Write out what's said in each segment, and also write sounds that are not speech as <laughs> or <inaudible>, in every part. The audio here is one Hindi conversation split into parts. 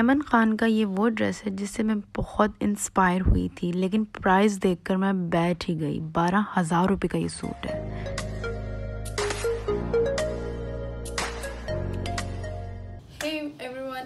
ऐमन ख़ान का ये वो ड्रेस है जिससे मैं बहुत इंस्पायर हुई थी लेकिन प्राइस देखकर मैं बैठ ही गई बारह हज़ार रुपये का ये सूट है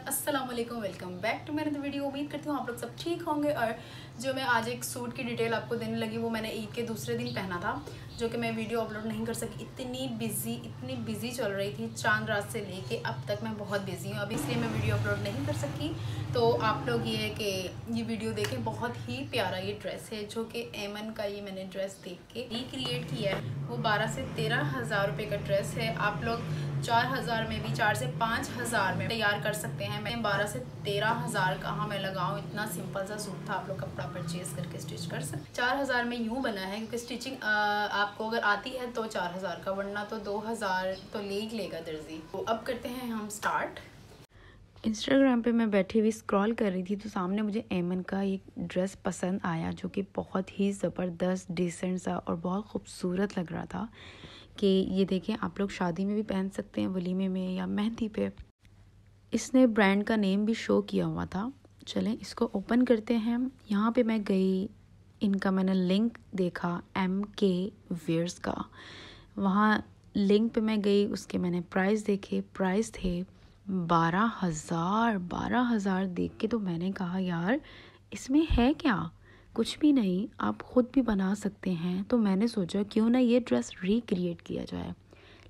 असलम वेलकम बैक टू मेरे वीडियो उम्मीद करती हूँ आप लोग सब ठीक होंगे और जो मैं आज एक सूट की डिटेल आपको देने लगी वो मैंने ईद के दूसरे दिन पहना था जो कि मैं वीडियो अपलोड नहीं कर सकी इतनी बिज़ी इतनी बिज़ी चल रही थी चांद रात से लेके अब तक मैं बहुत बिज़ी हूँ अब इसलिए मैं वीडियो अपलोड नहीं कर सकी तो आप लोग ये कि ये वीडियो देखें बहुत ही प्यारा ये ड्रेस है जो कि एमन का ये मैंने ड्रेस देख के रिक्रिएट किया है वो बारह से तेरह हज़ार रुपये का ड्रेस है आप लोग चार हज़ार में भी चार से पाँच हज़ार में तैयार कर सकते हैं मैं बारह से तेरह हज़ार कहाँ मैं लगाऊँ इतना सिंपल सा सूट था आप लोग कपड़ा परचेज़ करके स्टिच कर सकते चार हज़ार में यूँ बना है क्योंकि स्टिचिंग आ, आपको अगर आती है तो चार हज़ार का वरना तो दो हज़ार तो ले ही लेगा दर्जी तो अब करते हैं हम स्टार्ट इंस्टाग्राम पे मैं बैठी हुई स्क्रॉल कर रही थी तो सामने मुझे एमन का एक ड्रेस पसंद आया जो कि बहुत ही ज़बरदस्त डिसेंट सा और बहुत खूबसूरत लग रहा था कि ये देखें आप लोग शादी में भी पहन सकते हैं वलीमे में या मेहंदी पे इसने ब्रांड का नेम भी शो किया हुआ था चलें इसको ओपन करते हैं यहाँ पे मैं गई इनका मैंने लिंक देखा एम के वेयर्स का वहाँ लिंक पे मैं गई उसके मैंने प्राइस देखे प्राइस थे बारह हज़ार बारह हज़ार देख के तो मैंने कहा यार इसमें है क्या कुछ भी नहीं आप ख़ुद भी बना सकते हैं तो मैंने सोचा क्यों ना ये ड्रेस रिक्रिएट किया जाए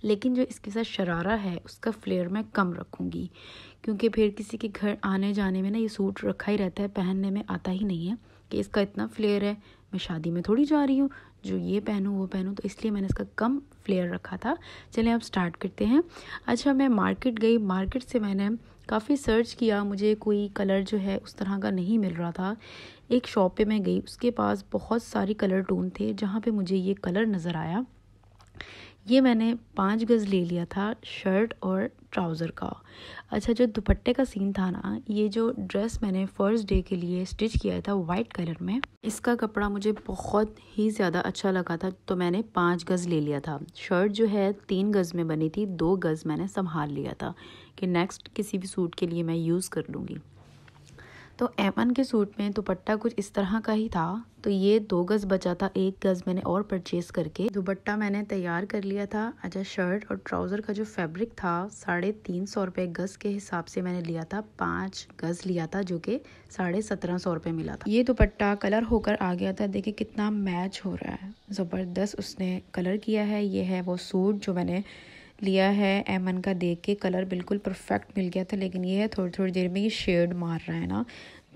लेकिन जो इसके साथ शरारा है उसका फ्लेयर मैं कम रखूँगी क्योंकि फिर किसी के घर आने जाने में ना ये सूट रखा ही रहता है पहनने में आता ही नहीं है कि इसका इतना फ्लेयर है मैं शादी में थोड़ी जा रही हूँ जो ये पहनूँ वो पहनूँ तो इसलिए मैंने इसका कम फ्लेयर रखा था चलिए अब स्टार्ट करते हैं अच्छा मैं मार्केट गई मार्केट से मैंने काफ़ी सर्च किया मुझे कोई कलर जो है उस तरह का नहीं मिल रहा था एक शॉप पे मैं गई उसके पास बहुत सारे कलर टोन थे जहाँ पे मुझे ये कलर नज़र आया ये मैंने पाँच गज़ ले लिया था शर्ट और ट्राउज़र का अच्छा जो दुपट्टे का सीन था ना ये जो ड्रेस मैंने फर्स्ट डे के लिए स्टिच किया था वाइट कलर में इसका कपड़ा मुझे बहुत ही ज़्यादा अच्छा लगा था तो मैंने पाँच गज़ ले लिया था शर्ट जो है तीन गज़ में बनी थी दो गज़ मैंने संभाल लिया था कि नेक्स्ट किसी भी सूट के लिए मैं यूज़ कर लूँगी तो एमन के सूट में दुपट्टा कुछ इस तरह का ही था तो ये दो गज़ बचा था एक गज़ मैंने और परचेज़ करके दुपट्टा मैंने तैयार कर लिया था अच्छा शर्ट और ट्राउज़र का जो फैब्रिक था साढ़े तीन सौ रुपये गज़ के हिसाब से मैंने लिया था पाँच गज़ लिया था जो कि साढ़े सत्रह सौ रुपये मिला था ये दुपट्टा कलर होकर आ गया था देखिए कितना मैच हो रहा है ज़बरदस्त उसने कलर किया है ये है वो सूट जो मैंने लिया है एमन का देख के कलर बिल्कुल परफेक्ट मिल गया था लेकिन ये है थोड़ी थोड़ी देर में ये शेड मार रहा है ना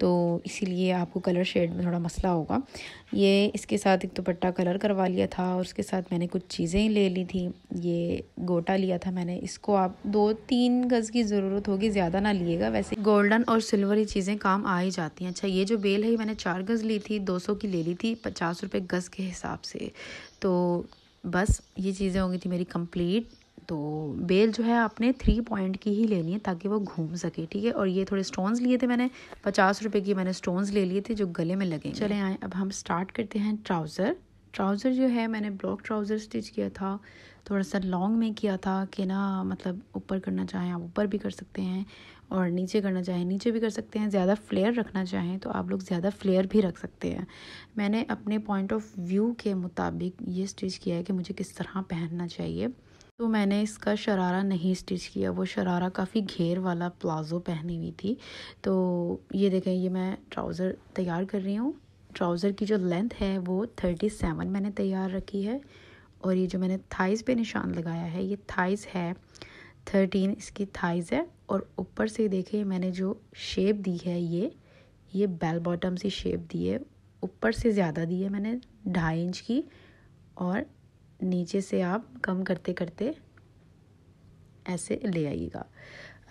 तो इसीलिए आपको कलर शेड में थोड़ा मसला होगा ये इसके साथ एक दुपट्टा तो कलर करवा लिया था और उसके साथ मैंने कुछ चीज़ें ले ली थी ये गोटा लिया था मैंने इसको आप दो तीन गज़ की ज़रूरत होगी ज़्यादा ना लिएगा वैसे गोल्डन और सिल्वर ही चीज़ें काम आ ही जाती हैं अच्छा ये जो बेल है मैंने चार गज़ ली थी दो सौ की ले ली थी पचास रुपये गज़ के हिसाब से तो बस ये चीज़ें होंगी थी मेरी कम्प्लीट तो बेल जो है आपने थ्री पॉइंट की ही लेनी है ताकि वो घूम सके ठीक है और ये थोड़े स्टोन्स लिए थे मैंने पचास रुपये की मैंने स्टोन्स ले लिए थे जो गले में लगे चले आए अब हम स्टार्ट करते हैं ट्राउज़र ट्राउज़र जो है मैंने ब्लॉक ट्राउज़र स्टिच किया था थोड़ा सा लॉन्ग में किया था कि ना मतलब ऊपर करना चाहें आप ऊपर भी कर सकते हैं और नीचे करना चाहें नीचे भी कर सकते हैं ज़्यादा फ्लेयर रखना चाहें तो आप लोग ज़्यादा फ्लेयर भी रख सकते हैं मैंने अपने पॉइंट ऑफ व्यू के मुताबिक ये स्टिच किया है कि मुझे किस तरह पहनना चाहिए तो मैंने इसका शरारा नहीं स्टिच किया वो शरारा काफ़ी घेर वाला प्लाज़ो पहनी हुई थी तो ये देखें ये मैं ट्राउज़र तैयार कर रही हूँ ट्राउज़र की जो लेंथ है वो थर्टी सेवन मैंने तैयार रखी है और ये जो मैंने थाइस पे निशान लगाया है ये थाइस है थर्टीन इसकी थाइस है और ऊपर से देखें मैंने जो शेप दी है ये ये बेल बॉटम सी शेप दी है ऊपर से ज़्यादा दी है मैंने ढाई इंच की और नीचे से आप कम करते करते ऐसे ले आइएगा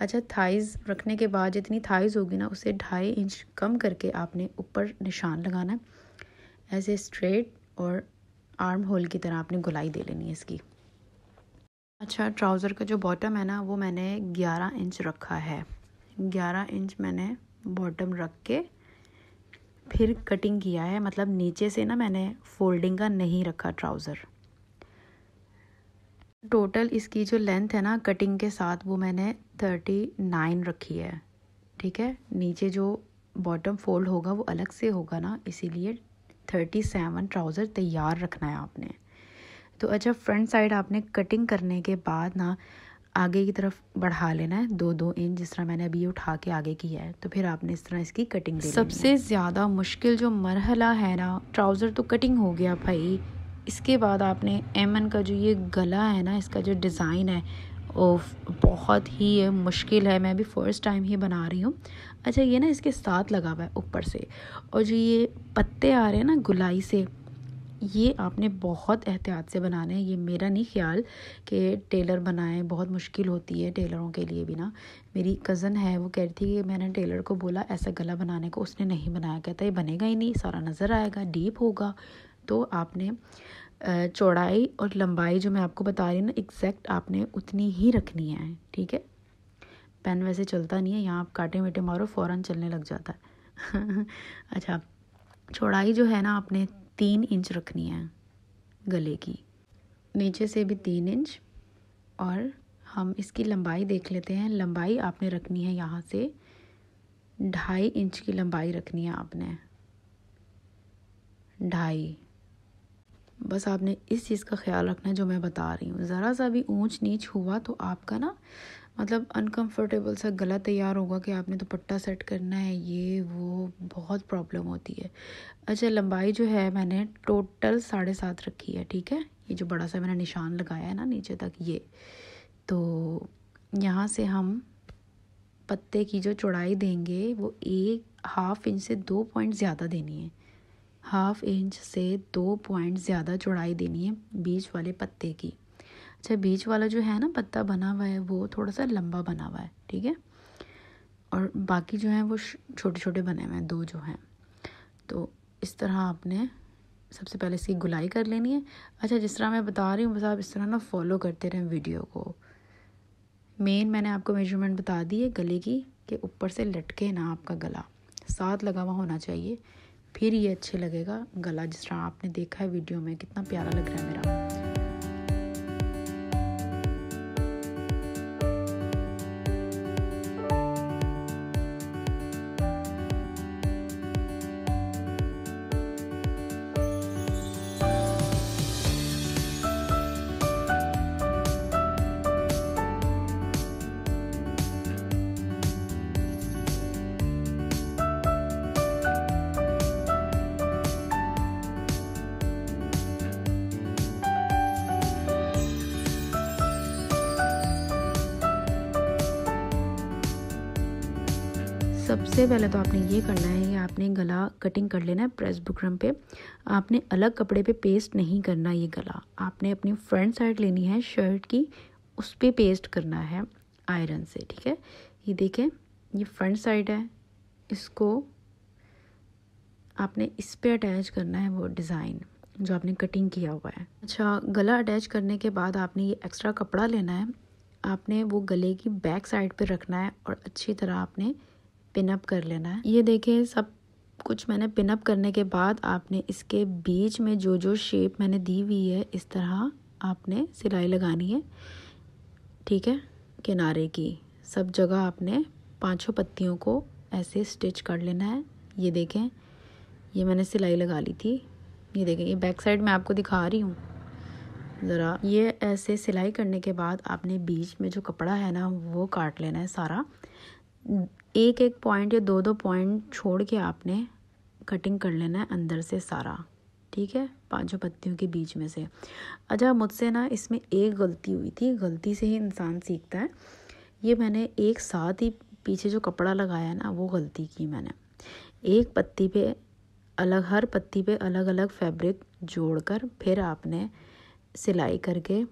अच्छा थाइज़ रखने के बाद जितनी थाइज़ होगी ना उसे ढाई इंच कम करके आपने ऊपर निशान लगाना ऐसे स्ट्रेट और आर्म होल की तरह आपने गुलाई दे लेनी है इसकी अच्छा ट्राउज़र का जो बॉटम है ना वो मैंने 11 इंच रखा है 11 इंच मैंने बॉटम रख के फिर कटिंग किया है मतलब नीचे से ना मैंने फोल्डिंग का नहीं रखा ट्राउज़र टोटल इसकी जो लेंथ है ना कटिंग के साथ वो मैंने थर्टी नाइन रखी है ठीक है नीचे जो बॉटम फोल्ड होगा वो अलग से होगा ना इसीलिए थर्टी सेवन ट्राउज़र तैयार रखना है आपने तो अच्छा फ्रंट साइड आपने कटिंग करने के बाद ना आगे की तरफ बढ़ा लेना है दो दो इंच जिस तरह मैंने अभी उठा के आगे की है तो फिर आपने इस तरह इसकी कटिंग सबसे ज़्यादा मुश्किल जो मरहला है ना ट्राउज़र तो कटिंग हो गया भाई इसके बाद आपने एमन का जो ये गला है ना इसका जो डिज़ाइन है वो बहुत ही ये मुश्किल है मैं भी फ़र्स्ट टाइम ही बना रही हूँ अच्छा ये ना इसके साथ लगा हुआ है ऊपर से और जो ये पत्ते आ रहे हैं ना गुलाई से ये आपने बहुत एहतियात से बनाने हैं ये मेरा नहीं ख्याल कि टेलर बनाएं बहुत मुश्किल होती है टेलरों के लिए भी ना मेरी कज़न है वो कह रही थी कि मैंने टेलर को बोला ऐसा गला बनाने को उसने नहीं बनाया कहता ये बनेगा ही नहीं सारा नज़र आएगा डीप होगा तो आपने चौड़ाई और लंबाई जो मैं आपको बता रही हूँ ना एग्जैक्ट आपने उतनी ही रखनी है ठीक है पेन वैसे चलता नहीं है यहाँ आप काटे मेटे मारो फ़ौर चलने लग जाता है <laughs> अच्छा चौड़ाई जो है ना आपने तीन इंच रखनी है गले की नीचे से भी तीन इंच और हम इसकी लंबाई देख लेते हैं लंबाई आपने रखनी है यहाँ से ढाई इंच की लंबाई रखनी है आपने ढाई बस आपने इस चीज़ का ख्याल रखना है जो मैं बता रही हूँ ज़रा सा भी ऊंच नीच हुआ तो आपका ना मतलब अनकंफर्टेबल सा गला तैयार होगा कि आपने दुपट्टा सेट करना है ये वो बहुत प्रॉब्लम होती है अच्छा लंबाई जो है मैंने टोटल साढ़े सात रखी है ठीक है ये जो बड़ा सा मैंने निशान लगाया है ना नीचे तक ये तो यहाँ से हम पत्ते की जो चौड़ाई देंगे वो एक हाफ इंच से दो पॉइंट ज़्यादा देनी है हाफ इंच से दो पॉइंट ज़्यादा चौड़ाई देनी है बीच वाले पत्ते की अच्छा बीच वाला जो है ना पत्ता बना हुआ है वो थोड़ा सा लंबा बना हुआ है ठीक है और बाकी जो है वो छोटे छोटे बने हुए हैं दो जो हैं तो इस तरह आपने सबसे पहले इसकी गुलाई कर लेनी है अच्छा जिस तरह मैं बता रही हूँ बस आप इस तरह ना फॉलो करते रहें वीडियो को मेन मैंने आपको मेजरमेंट बता दी है गले की कि ऊपर से लटके ना आपका गला साथ लगा हुआ होना चाहिए फिर ये अच्छे लगेगा गला जिस तरह आपने देखा है वीडियो में कितना प्यारा लग रहा है मेरा सबसे पहले तो आपने ये करना है कि आपने गला कटिंग कर लेना है प्रेस बुकरम पे आपने अलग कपड़े पे पेस्ट नहीं करना ये गला आपने अपनी फ्रंट साइड लेनी है शर्ट की उस पर पे पेस्ट करना है आयरन से ठीक है ये देखें ये फ्रंट साइड है इसको आपने इस पर अटैच करना है वो डिज़ाइन जो आपने कटिंग किया हुआ है अच्छा गला अटैच करने के बाद आपने ये एक्स्ट्रा कपड़ा लेना है आपने वो गले की बैक साइड पे रखना है और अच्छी तरह आपने पिनअप कर लेना है ये देखें सब कुछ मैंने पिनअप करने के बाद आपने इसके बीच में जो जो शेप मैंने दी हुई है इस तरह आपने सिलाई लगानी है ठीक है किनारे की सब जगह आपने पांचों पत्तियों को ऐसे स्टिच कर लेना है ये देखें ये मैंने सिलाई लगा ली थी ये देखें ये बैक साइड मैं आपको दिखा रही हूँ ज़रा ये ऐसे सिलाई करने के बाद आपने बीच में जो कपड़ा है ना वो काट लेना है सारा एक एक पॉइंट या दो दो पॉइंट छोड़ के आपने कटिंग कर लेना है अंदर से सारा ठीक है पांचों पत्तियों के बीच में से अच्छा मुझसे ना इसमें एक गलती हुई थी गलती से ही इंसान सीखता है ये मैंने एक साथ ही पीछे जो कपड़ा लगाया ना वो गलती की मैंने एक पत्ती पे अलग हर पत्ती पे अलग अलग फैब्रिक जोड़कर फिर आपने सिलाई करके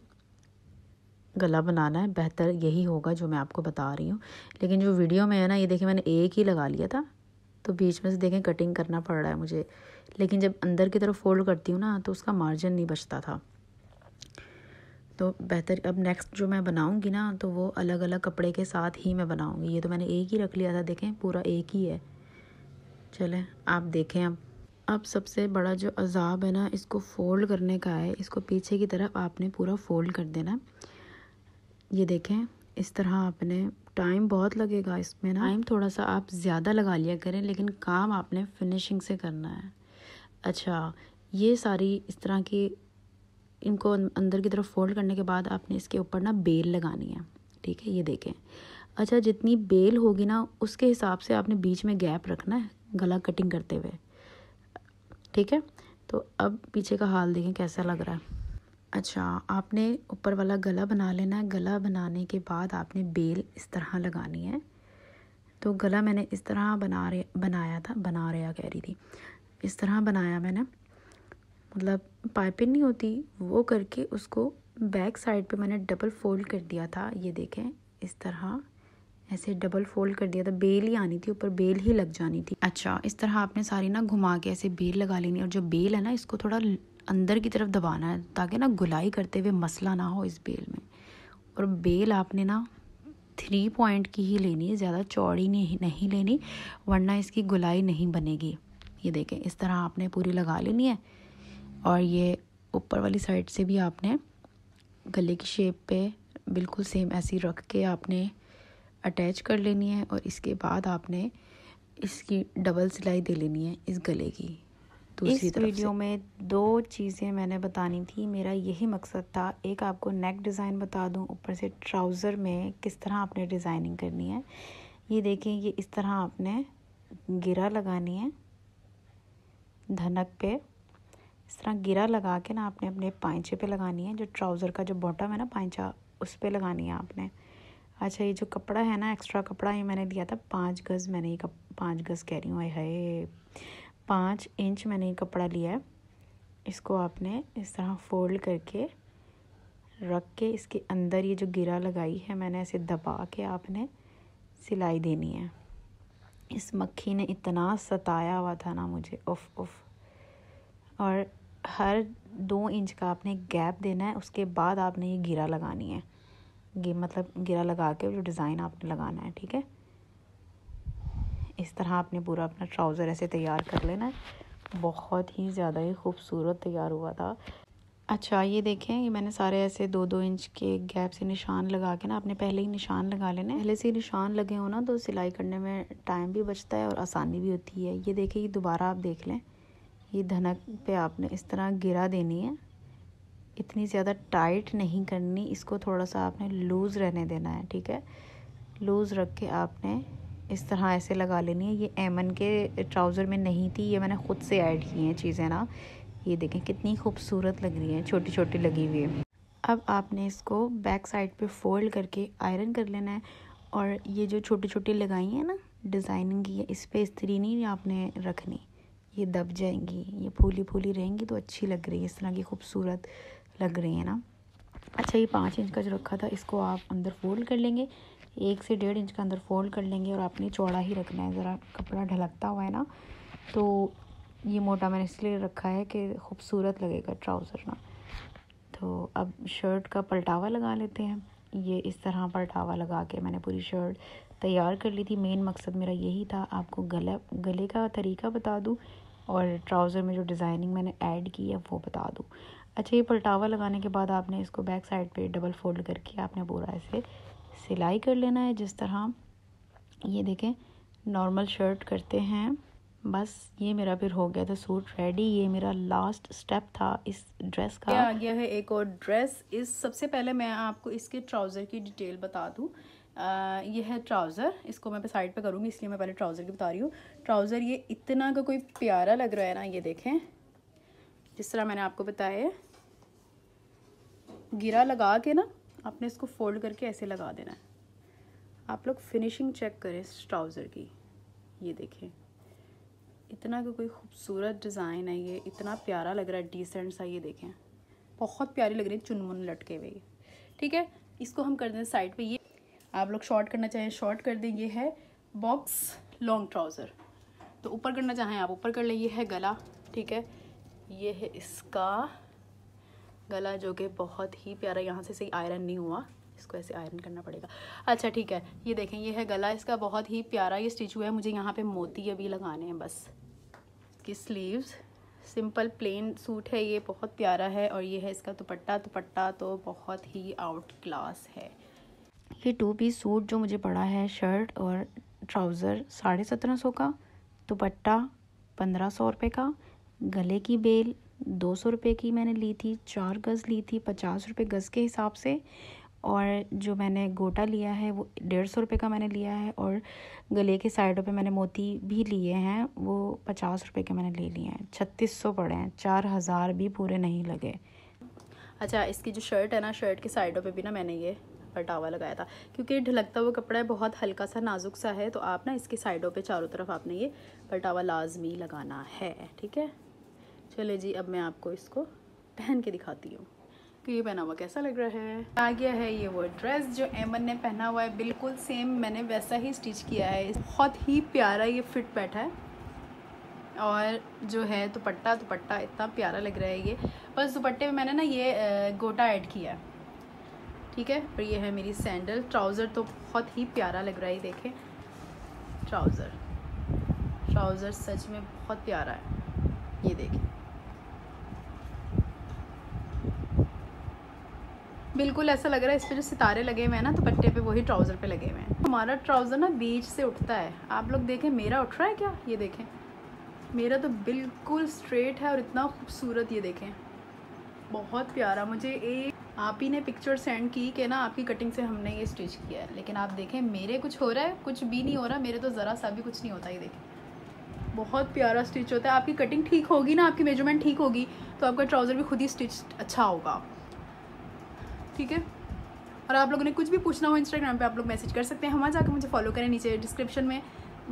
गला बनाना है बेहतर यही होगा जो मैं आपको बता रही हूँ लेकिन जो वीडियो में है ना ये देखिए मैंने एक ही लगा लिया था तो बीच में से देखें कटिंग करना पड़ रहा है मुझे लेकिन जब अंदर की तरफ फोल्ड करती हूँ ना तो उसका मार्जिन नहीं बचता था तो बेहतर अब नेक्स्ट जो मैं बनाऊँगी ना तो वो अलग अलग कपड़े के साथ ही मैं बनाऊँगी ये तो मैंने एक ही रख लिया था देखें पूरा एक ही है चलें आप देखें अब अब सबसे बड़ा जो अजाब है ना इसको फ़ोल्ड करने का है इसको पीछे की तरफ आपने पूरा फ़ोल्ड कर देना है ये देखें इस तरह आपने टाइम बहुत लगेगा इसमें ना टाइम थोड़ा सा आप ज़्यादा लगा लिया करें लेकिन काम आपने फिनिशिंग से करना है अच्छा ये सारी इस तरह की इनको अं-, अंदर की तरफ फोल्ड करने के बाद आपने इसके ऊपर ना बेल लगानी है ठीक है ये देखें अच्छा जितनी बेल होगी ना उसके हिसाब से आपने बीच में गैप रखना है गला कटिंग करते हुए ठीक है तो अब पीछे का हाल देखें कैसा लग रहा है अच्छा आपने ऊपर वाला गला बना लेना है गला बनाने के बाद आपने बेल इस तरह लगानी है तो गला मैंने इस तरह बना रहे बनाया था बना रहा कह रही थी इस तरह बनाया मैंने मतलब पाइपिंग नहीं होती वो करके उसको बैक साइड पे मैंने डबल फोल्ड कर दिया था ये देखें इस तरह ऐसे डबल फोल्ड कर दिया था बेल ही आनी थी ऊपर बेल ही लग जानी थी अच्छा इस तरह आपने सारी ना घुमा के ऐसे बेल लगा लेनी और जो बेल है ना इसको थोड़ा अंदर की तरफ दबाना है ताकि ना गुलाई करते हुए मसला ना हो इस बेल में और बेल आपने ना थ्री पॉइंट की ही लेनी है ज़्यादा चौड़ी नहीं नहीं लेनी वरना इसकी गुलाई नहीं बनेगी ये देखें इस तरह आपने पूरी लगा लेनी है और ये ऊपर वाली साइड से भी आपने गले की शेप पे बिल्कुल सेम ऐसी रख के आपने अटैच कर लेनी है और इसके बाद आपने इसकी डबल सिलाई दे लेनी है इस गले की इस वीडियो में दो चीज़ें मैंने बतानी थी मेरा यही मकसद था एक आपको नेक डिज़ाइन बता दूं ऊपर से ट्राउज़र में किस तरह आपने डिज़ाइनिंग करनी है ये देखें ये इस तरह आपने गिरा लगानी है धनक पे इस तरह गिरा लगा के ना आपने अपने पाइचे पे लगानी है जो ट्राउज़र का जो बॉटम है ना पाइचा उस पर लगानी है आपने अच्छा ये जो कपड़ा है ना एक्स्ट्रा कपड़ा ये मैंने दिया था पाँच गज़ मैंने ये पाँच गज़ कह रही हूँ हाय हाय पाँच इंच मैंने कपड़ा लिया है इसको आपने इस तरह फोल्ड करके रख के इसके अंदर ये जो गिरा लगाई है मैंने ऐसे दबा के आपने सिलाई देनी है इस मक्खी ने इतना सताया हुआ था ना मुझे उफ उफ और हर दो इंच का आपने गैप देना है उसके बाद आपने ये गिरा लगानी है ये मतलब गिरा लगा के जो डिज़ाइन आपने लगाना है ठीक है इस तरह आपने पूरा अपना ट्राउज़र ऐसे तैयार कर लेना है बहुत ही ज़्यादा ही खूबसूरत तैयार हुआ था अच्छा ये देखें ये मैंने सारे ऐसे दो दो इंच के गैप से निशान लगा के ना आपने पहले ही निशान लगा लेना पहले से निशान लगे हो ना तो सिलाई करने में टाइम भी बचता है और आसानी भी होती है ये देखें ये दोबारा आप देख लें ये धनक पे आपने इस तरह गिरा देनी है इतनी ज़्यादा टाइट नहीं करनी इसको थोड़ा सा आपने लूज़ रहने देना है ठीक है लूज़ रख के आपने इस तरह ऐसे लगा लेनी है ये एमन के ट्राउज़र में नहीं थी ये मैंने ख़ुद से ऐड की हैं चीज़ें ना ये देखें कितनी खूबसूरत लग रही हैं छोटी छोटी लगी हुई है अब आपने इसको बैक साइड पे फोल्ड करके आयरन कर लेना है और ये जो छोटी छोटी लगाई हैं ना डिज़ाइनिंग की है इस पर इस्तरी नहीं आपने रखनी ये दब जाएंगी ये फूली फूली रहेंगी तो अच्छी लग रही है इस तरह की खूबसूरत लग रही है ना अच्छा ये पाँच इंच का जो रखा था इसको आप अंदर फोल्ड कर लेंगे एक से डेढ़ इंच का अंदर फोल्ड कर लेंगे और आपने चौड़ा ही रखना है ज़रा कपड़ा ढलकता हुआ है ना तो ये मोटा मैंने इसलिए रखा है कि खूबसूरत लगेगा ट्राउज़र ना तो अब शर्ट का पलटावा लगा लेते हैं ये इस तरह पलटावा लगा के मैंने पूरी शर्ट तैयार कर ली थी मेन मकसद मेरा यही था आपको गला गले का तरीका बता दूँ और ट्राउज़र में जो डिज़ाइनिंग मैंने ऐड की है वो बता दूँ अच्छा ये पलटावा लगाने के बाद आपने इसको बैक साइड पे डबल फोल्ड करके आपने पूरा ऐसे सिलाई कर लेना है जिस तरह ये देखें नॉर्मल शर्ट करते हैं बस ये मेरा फिर हो गया था सूट रेडी ये मेरा लास्ट स्टेप था इस ड्रेस का आ गया है एक और ड्रेस इस सबसे पहले मैं आपको इसके ट्राउज़र की डिटेल बता दूँ ये है ट्राउज़र इसको मैं साइड पे करूँगी इसलिए मैं पहले ट्राउज़र की बता रही हूँ ट्राउज़र ये इतना का कोई प्यारा लग रहा है ना ये देखें जिस तरह मैंने आपको बताया गिरा लगा के ना आपने इसको फोल्ड करके ऐसे लगा देना है आप लोग फिनिशिंग चेक करें इस ट्राउज़र की ये देखें इतना का कोई खूबसूरत डिज़ाइन है ये इतना प्यारा लग रहा है डिसेंट सा ये देखें बहुत प्यारी लग रही है चुनमुन लटके हुए ठीक है इसको हम कर दें साइड पे ये आप लोग शॉर्ट करना चाहें शॉर्ट कर दें ये है बॉक्स लॉन्ग ट्राउज़र तो ऊपर करना चाहें आप ऊपर कर लें ये है गला ठीक है ये है इसका गला जो कि बहुत ही प्यारा यहाँ से सही आयरन नहीं हुआ इसको ऐसे आयरन करना पड़ेगा अच्छा ठीक है ये देखें ये है गला इसका बहुत ही प्यारा ये स्टिच हुआ है मुझे यहाँ पे मोती अभी लगाने हैं बस की स्लीव्स सिंपल प्लेन सूट है ये बहुत प्यारा है और ये है इसका दुपट्टा दुपट्टा तो बहुत ही आउट क्लास है ये टू पीस सूट जो मुझे पड़ा है शर्ट और ट्राउज़र साढ़े सत्रह सौ का दुपट्टा पंद्रह सौ रुपये का गले की बेल दो सौ रुपये की मैंने ली थी चार गज़ ली थी पचास रुपये गज़ के हिसाब से और जो मैंने गोटा लिया है वो डेढ़ सौ रुपये का मैंने लिया है और गले के साइडों पे मैंने मोती भी लिए हैं वो पचास रुपये के मैंने ले लिए हैं छत्तीस सौ पड़े हैं चार हज़ार भी पूरे नहीं लगे अच्छा इसकी जो शर्ट है ना शर्ट के साइडों पे भी ना मैंने ये पटावा लगाया था क्योंकि ढलकता हुआ कपड़ा है बहुत हल्का सा नाजुक सा है तो आप ना इसके साइडों पर चारों तरफ आपने ये पटावा लाजमी लगाना है ठीक है चले जी अब मैं आपको इसको पहन के दिखाती हूँ कि ये पहना हुआ कैसा लग रहा है आ गया है ये वो ड्रेस जो एमन ने पहना हुआ है बिल्कुल सेम मैंने वैसा ही स्टिच किया है बहुत ही प्यारा ये फिट बैठा है और जो है दुपट्टा दुपट्टा इतना प्यारा लग रहा है ये बस दुपट्टे में मैंने ना ये गोटा ऐड किया है ठीक है और ये है मेरी सैंडल ट्राउज़र तो बहुत ही प्यारा लग रहा है देखें ट्राउज़र ट्राउज़र सच में बहुत प्यारा है ये देखें बिल्कुल ऐसा लग रहा है इस पर जो सितारे लगे हुए हैं ना तो पट्टे पे वही ट्राउज़र पे लगे हुए हैं हमारा ट्राउज़र ना बीच से उठता है आप लोग देखें मेरा उठ रहा है क्या ये देखें मेरा तो बिल्कुल स्ट्रेट है और इतना खूबसूरत ये देखें बहुत प्यारा मुझे एक आप ही ने पिक्चर सेंड की कि ना आपकी कटिंग से हमने ये स्टिच किया है लेकिन आप देखें मेरे कुछ हो रहा है कुछ भी नहीं हो रहा मेरे तो ज़रा सा भी कुछ नहीं होता ये देखें बहुत प्यारा स्टिच होता है आपकी कटिंग ठीक होगी ना आपकी मेजरमेंट ठीक होगी तो आपका ट्राउज़र भी खुद ही स्टिच अच्छा होगा ठीक है और आप लोगों ने कुछ भी पूछना हो इंस्टाग्राम पे आप लोग मैसेज कर सकते हैं हमारे जाकर मुझे फॉलो करें नीचे डिस्क्रिप्शन में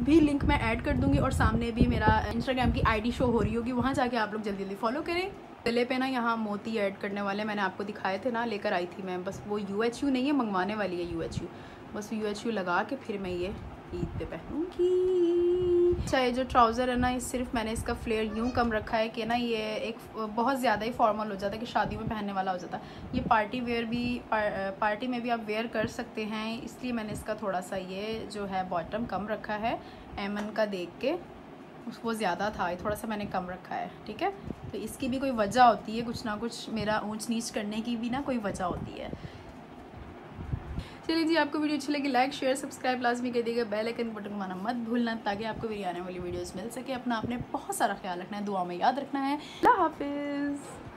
भी लिंक मैं ऐड कर दूंगी और सामने भी मेरा इंस्टाग्राम की आईडी शो हो रही होगी वहाँ जाके आप लोग जल्दी जल्दी फॉलो करें गले पे ना यहाँ मोती ऐड करने वाले मैंने आपको दिखाए थे ना लेकर आई थी मैं बस वो यू एच यू नहीं है मंगवाने वाली है यू एच यू बस यू एच यू लगा के फिर मैं ये ईद पे पहनूँगी चाहे जो ट्राउज़र है ना ये सिर्फ मैंने इसका फ्लेयर यूँ कम रखा है कि ना ये एक बहुत ज़्यादा ही फॉर्मल हो जाता है कि शादी में पहनने वाला हो जाता है ये पार्टी वेयर भी पार, पार्टी में भी आप वेयर कर सकते हैं इसलिए मैंने इसका थोड़ा सा ये जो है बॉटम कम रखा है एमन का देख के वो ज़्यादा था ये थोड़ा सा मैंने कम रखा है ठीक है तो इसकी भी कोई वजह होती है कुछ ना कुछ मेरा ऊंच नीच करने की भी ना कोई वजह होती है चलिए जी आपको वीडियो अच्छी लगी लाइक शेयर सब्सक्राइब लाजमी कर दिएगा बेल आइकन बटन माना मत भूलना ताकि आपको मेरी आने वाली वीडियोस मिल सके अपना आपने बहुत सारा ख्याल रखना है दुआ में याद रखना है हाफिज़